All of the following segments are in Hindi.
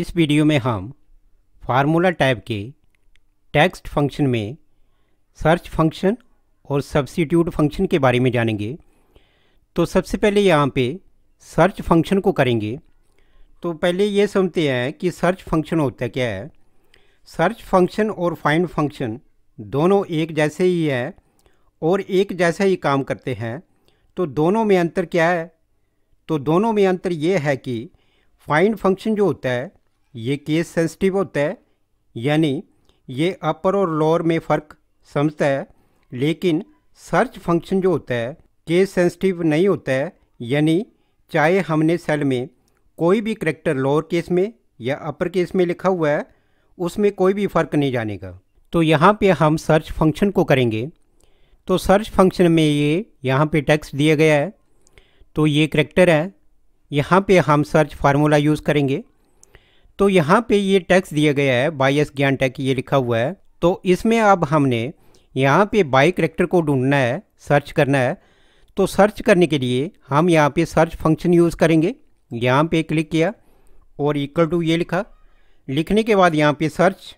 इस वीडियो में हम फार्मूला टाइप के टेक्स्ट फंक्शन में सर्च फंक्शन और सब्सिट्यूट फंक्शन के बारे में जानेंगे तो सबसे पहले यहाँ पे सर्च फंक्शन को करेंगे तो पहले ये समझते हैं कि सर्च फंक्शन होता क्या है सर्च फंक्शन और फाइंड फंक्शन दोनों एक जैसे ही है और एक जैसा ही काम करते हैं तो दोनों में अंतर क्या है तो दोनों में अंतर ये है कि फाइंड फंक्शन जो होता है ये केस सेंसिटिव होता है यानी ये अपर और लोअर में फ़र्क समझता है लेकिन सर्च फंक्शन जो होता है केस सेंसिटिव नहीं होता है यानी चाहे हमने सेल में कोई भी करेक्टर लोअर केस में या अपर केस में लिखा हुआ है उसमें कोई भी फ़र्क नहीं जाने का तो यहाँ पे हम सर्च फंक्शन को करेंगे तो सर्च फंक्शन में ये यहाँ पे टेक्स्ट दिया गया है तो ये करेक्टर है यहाँ पे हम सर्च फार्मूला यूज़ करेंगे तो यहाँ पे ये टैक्स दिया गया है बायस ज्ञान टैक्स ये लिखा हुआ है तो इसमें अब हमने यहाँ पे बाई करेक्टर को ढूंढना है सर्च करना है तो सर्च करने के लिए हम यहाँ पे सर्च फंक्शन यूज़ करेंगे यहाँ पे क्लिक किया और इक्वल टू ये लिखा लिखने के बाद यहाँ पे सर्च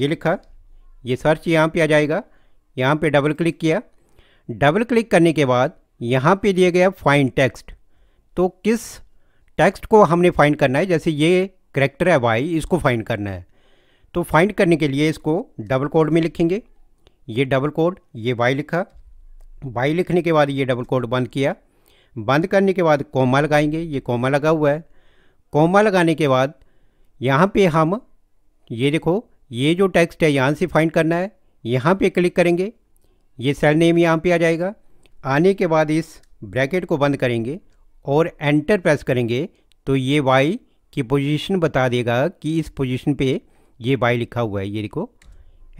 ये लिखा ये सर्च यहाँ पे आ जाएगा यहाँ पे डबल क्लिक किया डबल क्लिक करने के बाद यहाँ पे दिया गया फाइंड टेक्स्ट तो किस टेक्स्ट को हमने फाइंड करना है जैसे ये करेक्टर है वाई इसको फाइंड करना है तो फाइंड करने के लिए इसको डबल कोड में लिखेंगे ये डबल कोड ये वाई लिखा वाई लिखने के बाद ये डबल कोड बंद किया बंद करने के बाद कोमा लगाएंगे ये कोमा लगा हुआ है कोमा लगाने के बाद यहाँ पे हम ये देखो ये जो टेक्स्ट है यहाँ से फाइंड करना है यहाँ पे क्लिक करेंगे ये सेल नेम यहाँ पे आ जाएगा आने के बाद इस ब्रैकेट को बंद करेंगे और एंटर प्रेस करेंगे तो ये वाई कि पोजीशन बता देगा कि इस पोजीशन पे ये बाई लिखा हुआ है ये देखो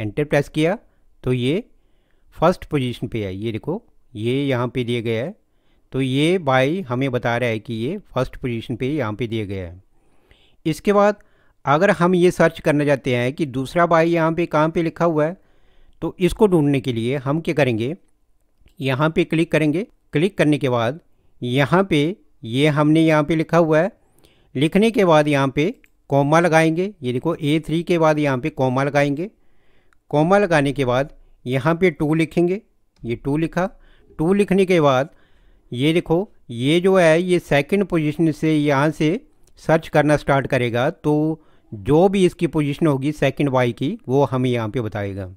एंटर प्रेस किया तो ये फर्स्ट पोजीशन पे है ये देखो ये यहाँ पे दिया गया है तो ये बाई हमें बता रहा है कि ये फर्स्ट पोजीशन पे यहाँ पे दिया गया है इसके बाद अगर हम ये सर्च करना चाहते हैं कि दूसरा बाई यहाँ पे कहाँ पे लिखा हुआ है तो इसको ढूंढने के लिए हम क्या करेंगे यहाँ पे क्लिक करेंगे क्लिक करने के बाद यहाँ पर ये हमने यहाँ पे लिखा हुआ है लिखने के बाद यहाँ पे कॉमा लगाएंगे ये देखो ए थ्री के बाद यहाँ पे कॉमा लगाएंगे कॉमा लगाने के बाद यहाँ पे टू लिखेंगे ये टू लिखा टू लिखने के बाद ये देखो ये जो है ये सेकंड पोजीशन से यहाँ से सर्च करना स्टार्ट करेगा तो जो भी इसकी पोजीशन होगी सेकंड वाई की वो हमें यहाँ पे बताएगा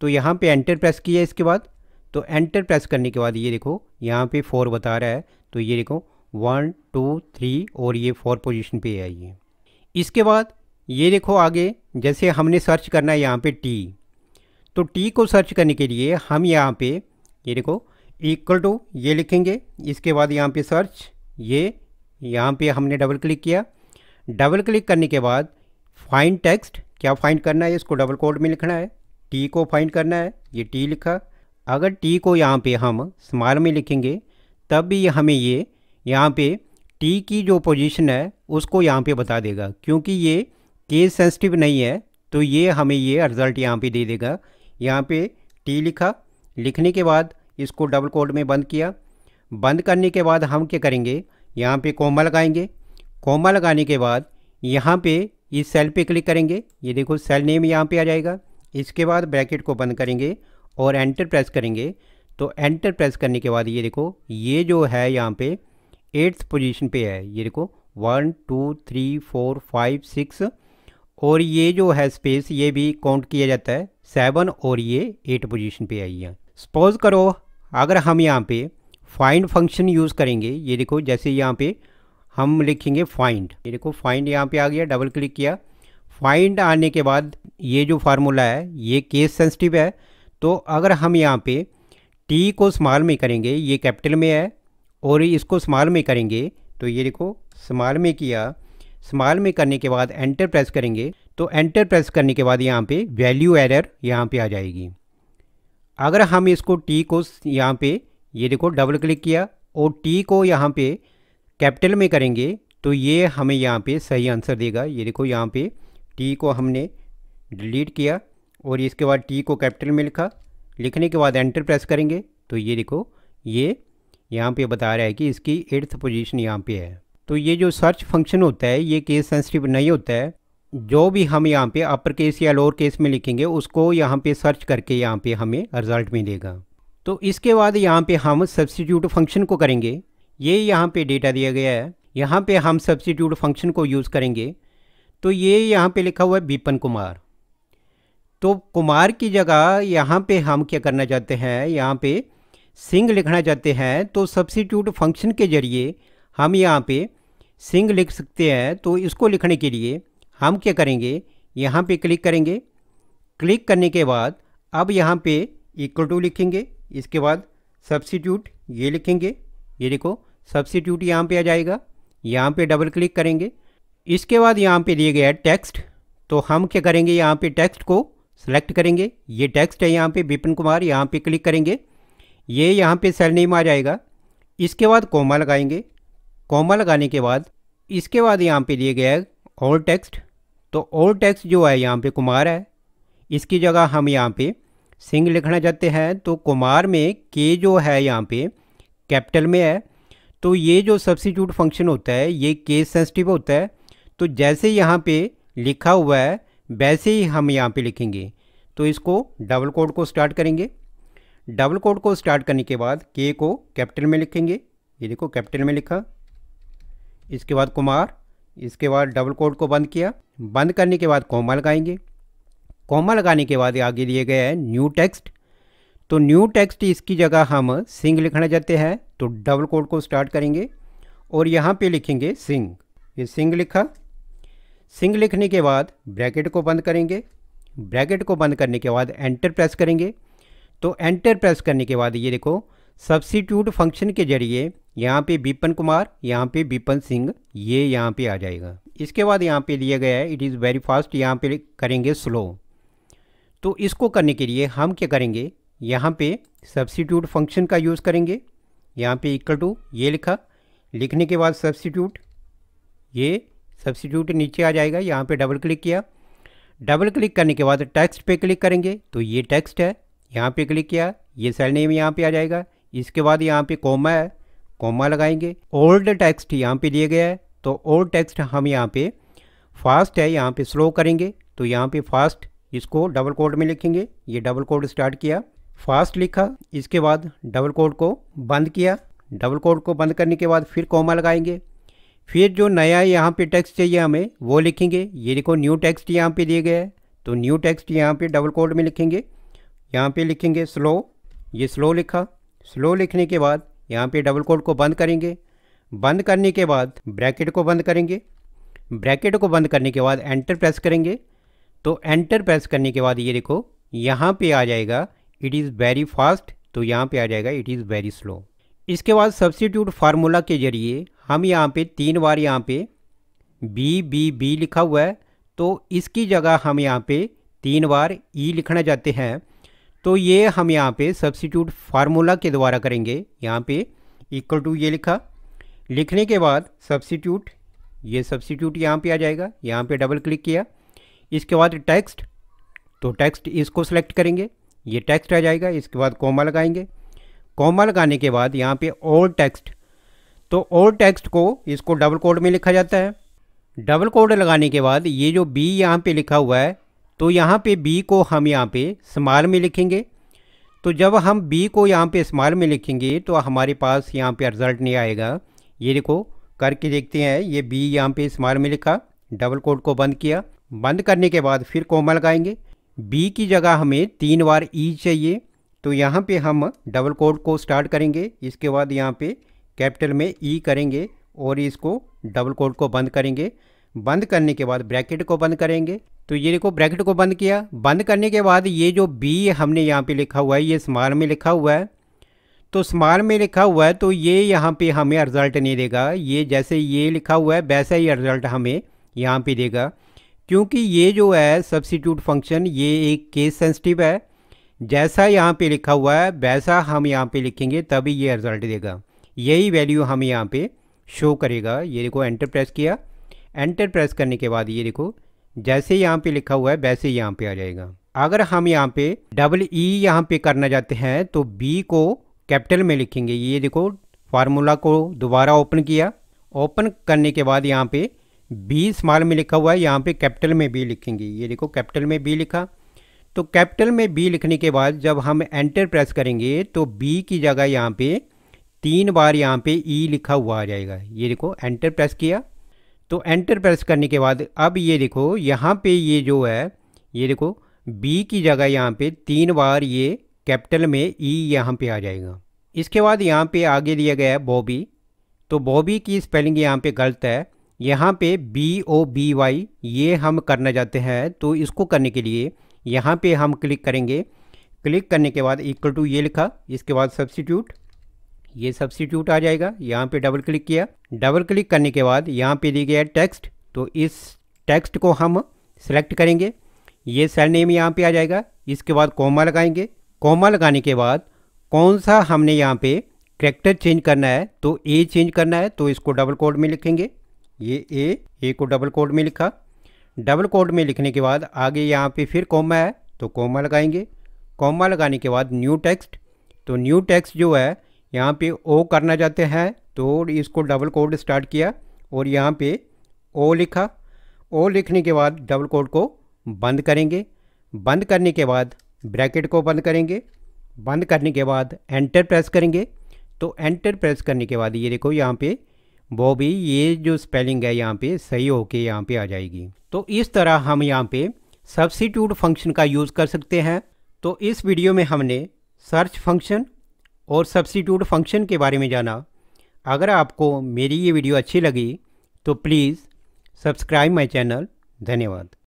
तो यहाँ पे एंटर प्रेस किया इसके बाद तो एंटर प्रेस करने के बाद ये देखो यहाँ पे फोर बता रहा है तो ये देखो वन टू थ्री और ये फोर पोजीशन पे आई है इसके बाद ये देखो आगे जैसे हमने सर्च करना है यहाँ पे टी तो टी को सर्च करने के लिए हम यहाँ पे ये देखो इक्वल टू ये लिखेंगे इसके बाद यहाँ पे सर्च ये यहाँ पे हमने डबल क्लिक किया डबल क्लिक करने के बाद फाइंड टेक्स्ट क्या फाइंड करना है इसको डबल कोड में लिखना है टी को फाइंड करना है ये टी लिखा अगर टी को यहाँ पे हम स्मार में लिखेंगे तब भी हमें ये यहाँ पे टी की जो पोजीशन है उसको यहाँ पे बता देगा क्योंकि ये केस सेंसिटिव नहीं है तो ये हमें ये रिज़ल्ट यहाँ पे दे देगा यहाँ पे टी लिखा लिखने के बाद इसको डबल कोड में बंद किया बंद करने के बाद हम क्या करेंगे यहाँ पे कोमा लगाएंगे कोमा लगाने के बाद यहाँ पे इस सेल पे क्लिक करेंगे ये देखो सेल नेम यहाँ पे आ जाएगा इसके बाद ब्रैकेट को बंद करेंगे और एंटर प्रेस करेंगे तो एंटर प्रेस करने के बाद ये देखो ये जो है यहाँ पर एट्थ पोजीशन पे है ये देखो one two three four five six और ये जो है स्पेस ये भी काउंट किया जाता है सेवन और ये एट पोजीशन पे आई है सपोज करो अगर हम यहाँ पे फाइंड फंक्शन यूज़ करेंगे ये देखो जैसे यहाँ पे हम लिखेंगे फाइंड ये देखो फाइंड यहाँ पे आ गया डबल क्लिक किया फाइंड आने के बाद ये जो फार्मूला है ये केस सेंसिटिव है तो अगर हम यहाँ पे टी को स्मॉल में करेंगे ये कैपिटल में है और इसको स्मॉल में करेंगे तो ये देखो स्मॉल में किया स्मॉल में करने के बाद एंटर प्रेस करेंगे तो एंटर प्रेस करने के बाद यहाँ पे वैल्यू एरर यहाँ पे आ जाएगी अगर हम इसको टी को यहाँ पे ये देखो डबल क्लिक किया और टी को यहाँ पे कैपिटल में करेंगे तो ये हमें यहाँ पे सही आंसर देगा ये देखो यहाँ पे टी को हमने डिलीट किया और इसके बाद टी को कैपिटल में लिखा लिखने के बाद एंटर प्रेस करेंगे तो ये देखो ये यहाँ पे बता रहा है कि इसकी एट्थ पोजीशन यहाँ पे है तो ये जो सर्च फंक्शन होता है ये केस सेंसिटिव नहीं होता है जो भी हम यहाँ पे अपर केस या लोअर केस में लिखेंगे उसको यहाँ पे सर्च करके यहाँ पे हमें रिजल्ट मिलेगा तो इसके बाद यहाँ पे हम सब्सटीट्यूट फंक्शन को करेंगे ये यहाँ पे डेटा दिया गया है यहाँ पे हम सब्सटीट्यूट फंक्शन को यूज़ करेंगे तो ये यहाँ पे लिखा हुआ है बीपन कुमार तो कुमार की जगह यहाँ पे हम क्या करना चाहते हैं यहाँ पे सिंग लिखना चाहते हैं तो सब्सिट्यूट फंक्शन के ज़रिए हम यहाँ पे सिंग लिख सकते हैं तो इसको लिखने के लिए हम क्या करेंगे यहाँ पे क्लिक करेंगे क्लिक करने के बाद अब यहाँ पे इक्वल टू लिखेंगे इसके बाद सब्सिट्यूट ये लिखेंगे ये देखो सब्सिट्यूट यहाँ पे आ जाएगा यहाँ पे डबल क्लिक करेंगे इसके बाद यहाँ पे दिए गया है टेक्स्ट तो हम क्या करेंगे यहाँ पे टेक्स्ट को सेलेक्ट करेंगे ये टेक्स्ट है यहाँ पे विपिन कुमार यहाँ पे क्लिक करेंगे ये यहाँ पे सेल नेम आ जाएगा इसके बाद कोमा लगाएंगे कोमा लगाने के बाद इसके बाद यहाँ पे दिए गया है ओल्ड टेक्स्ट तो ओल्ड टेक्स्ट जो है यहाँ पे कुमार है इसकी जगह हम यहाँ पे सिंह लिखना चाहते हैं तो कुमार में के जो है यहाँ पे कैपिटल में है तो ये जो सब्सिट्यूट फंक्शन होता है ये के सेंसिटिव होता है तो जैसे यहाँ पे लिखा हुआ है वैसे ही हम यहाँ पे लिखेंगे तो इसको डबल कोड को स्टार्ट करेंगे डबल कोड को स्टार्ट करने के बाद के को कैपिटल में लिखेंगे ये देखो कैपिटल में लिखा इसके बाद कुमार इसके बाद डबल कोड को बंद किया बंद करने के बाद कॉमा लगाएंगे कॉमा लगाने के बाद आगे दिए गया है न्यू टेक्स्ट तो न्यू टेक्स्ट इसकी जगह हम सिंग लिखना चाहते हैं तो डबल कोड को स्टार्ट करेंगे और यहाँ पे लिखेंगे सिंग ये सिंग लिखा सिंग लिखने के बाद ब्रैकेट को बंद करेंगे ब्रैकेट को बंद करने के बाद एंटर प्रेस करेंगे तो एंटर प्रेस करने के बाद ये देखो सब्सिट्यूट फंक्शन के जरिए यहाँ पे बीपन कुमार यहाँ पे बीपन सिंह ये यहाँ पे आ जाएगा इसके बाद यहाँ पे दिया गया है इट इज़ वेरी फास्ट यहाँ पे करेंगे स्लो तो इसको करने के लिए हम क्या करेंगे यहाँ पे सब्सिट्यूट फंक्शन का यूज़ करेंगे यहाँ पे इक्वल टू ये लिखा लिखने के बाद सब्सिट्यूट ये सब्सिट्यूट नीचे आ जाएगा यहाँ पर डबल क्लिक किया डबल क्लिक करने के बाद टेक्स्ट पे क्लिक करेंगे तो ये टेक्स्ट है यहाँ पे क्लिक किया ये सेल नेम यहाँ पे आ जाएगा इसके बाद यहाँ पे कोमा है कोमा लगाएंगे ओल्ड टेक्स्ट यहाँ पे दिया गया है तो ओल्ड टेक्स्ट हम यहाँ पे फास्ट है यहाँ पे स्लो करेंगे तो यहाँ पे फास्ट इसको डबल कोड में लिखेंगे ये डबल कोड स्टार्ट किया फास्ट लिखा इसके बाद डबल कोड को बंद किया डबल कोड को बंद करने के बाद फिर कोमा लगाएंगे फिर जो नया यहाँ पे टेक्स्ट चाहिए हमें वो लिखेंगे ये देखो न्यू टेक्स्ट यहाँ पे दिए गया है तो न्यू टेक्स्ट यहाँ पे डबल कोड में लिखेंगे यहाँ पे लिखेंगे स्लो ये स्लो लिखा स्लो लिखने के बाद यहाँ पे डबल कोड को बंद करेंगे बंद करने के बाद ब्रैकेट को बंद करेंगे ब्रैकेट को बंद करने के बाद एंटर प्रेस करेंगे तो एंटर प्रेस करने के बाद ये देखो यहाँ पे आ जाएगा इट इज़ वेरी फास्ट तो यहाँ पे आ जाएगा इट इज़ वेरी स्लो इसके बाद सब्सिट्यूट फार्मूला के ज़रिए हम यहाँ पे तीन बार यहाँ पे बी बी बी लिखा हुआ है तो इसकी जगह हम यहाँ पे तीन बार ई e लिखना चाहते हैं तो ये हम यहाँ पे सब्सिट्यूट फार्मूला के द्वारा करेंगे यहाँ पे इक्वल टू ये लिखा लिखने के बाद सब्सिट्यूट ये सब्सिट्यूट यहाँ पे आ जाएगा यहाँ पे डबल क्लिक किया इसके बाद टेक्स्ट तो टेक्स्ट इसको सेलेक्ट करेंगे ये टेक्स्ट आ जाएगा इसके बाद कॉमा लगाएंगे कॉमा लगाने के बाद यहाँ पे ओल्ड टेक्स्ट तो ओल्ड टेक्स्ट को इसको डबल कोड में लिखा जाता है डबल कोड लगाने के बाद ये जो बी यहाँ पे लिखा हुआ है तो यहाँ पे बी को हम यहाँ पे स्मॉल में लिखेंगे तो जब हम बी को यहाँ पे स्मॉल में लिखेंगे तो हमारे पास यहाँ पे रिजल्ट नहीं आएगा ये देखो करके देखते हैं ये बी यहाँ पे स्मॉल में लिखा डबल कोड को बंद किया बंद करने के बाद फिर कोमा लगाएंगे बी की जगह हमें तीन बार ई e चाहिए तो यहाँ पे हम डबल कोड को स्टार्ट करेंगे इसके बाद यहाँ पे कैपिटल में ई e करेंगे और इसको डबल कोड को बंद करेंगे बंद करने के बाद ब्रैकेट को बंद करेंगे तो ये देखो ब्रैकेट को बंद किया बंद करने के बाद ये जो बी हमने यहाँ पे लिखा हुआ है ये स्मार में लिखा हुआ है तो स्मार में लिखा हुआ है तो ये यहाँ पे हमें रिज़ल्ट नहीं देगा ये जैसे ये लिखा हुआ है वैसा ही रिज़ल्ट हमें यहाँ पे देगा क्योंकि ये जो है सब्सिट्यूट फंक्शन ये एक केस सेंसिटिव है जैसा यहाँ पर लिखा हुआ है वैसा हम यहाँ पर लिखेंगे तभी ये रिज़ल्ट देगा यही वैल्यू हम यहाँ पर शो करेगा ये देखो एंटर प्रेस किया एंटर प्रेस करने के बाद ये देखो जैसे यहाँ पे लिखा हुआ है वैसे यहाँ पे आ जाएगा अगर हम यहाँ पे डबल ई e यहाँ पे करना चाहते हैं तो बी को कैपिटल में लिखेंगे ये देखो फार्मूला को दोबारा ओपन किया ओपन करने के बाद यहाँ पे बी स्मॉल में लिखा हुआ है यहाँ पे कैपिटल में बी लिखेंगे ये देखो कैपिटल में बी लिखा तो कैपिटल में बी लिखने के बाद जब हम एंटर प्रेस करेंगे तो बी की जगह यहाँ पे तीन बार यहाँ पे ई e लिखा हुआ आ जाएगा ये देखो एंटर प्रेस किया तो एंटर प्रेस करने के बाद अब ये देखो यहाँ पे ये जो है ये देखो बी की जगह यहाँ पे तीन बार ये कैपिटल में ई e यहाँ पे आ जाएगा इसके बाद यहाँ पे आगे दिया गया है बॉबी तो बॉबी की स्पेलिंग यहाँ पे गलत है यहाँ पे बी ओ बी वाई ये हम करना चाहते हैं तो इसको करने के लिए यहाँ पे हम क्लिक करेंगे क्लिक करने के बाद इक्वल टू ये लिखा इसके बाद सब्सिट्यूट ये सब्सिट्यूट आ जाएगा यहाँ पे डबल क्लिक किया डबल क्लिक करने के बाद यहाँ पे दी गया टेक्स्ट तो इस टेक्स्ट को हम सेलेक्ट करेंगे ये सेल नेम यहाँ पे आ जाएगा इसके बाद कोमा लगाएंगे कोमा लगाने के बाद कौन सा हमने यहाँ पे करेक्टर चेंज करना है तो ए चेंज करना है तो इसको डबल कोड में लिखेंगे ये ए ए को डबल कोड में लिखा डबल कोड में लिखने के बाद आगे यहाँ पे फिर कोमा है तो कोमा लगाएंगे कोमा लगाने के बाद न्यू टेक्स्ट तो न्यू टेक्स्ट जो है यहाँ पे ओ करना चाहते हैं तो इसको डबल कोड स्टार्ट किया और यहाँ पे ओ लिखा ओ लिखने के बाद डबल कोड को बंद करेंगे बंद करने के बाद ब्रैकेट को बंद करेंगे बंद करने के बाद एंटर प्रेस करेंगे तो एंटर प्रेस करने के बाद ये देखो यहाँ पे वो भी ये जो स्पेलिंग है यहाँ पे सही होके यहाँ पे आ जाएगी तो इस तरह हम यहाँ पे सब्सिट्यूट फंक्शन का यूज़ कर सकते हैं तो इस वीडियो में हमने सर्च फंक्शन और सब्सिट्यूट फंक्शन के बारे में जाना अगर आपको मेरी ये वीडियो अच्छी लगी तो प्लीज़ सब्सक्राइब माई चैनल धन्यवाद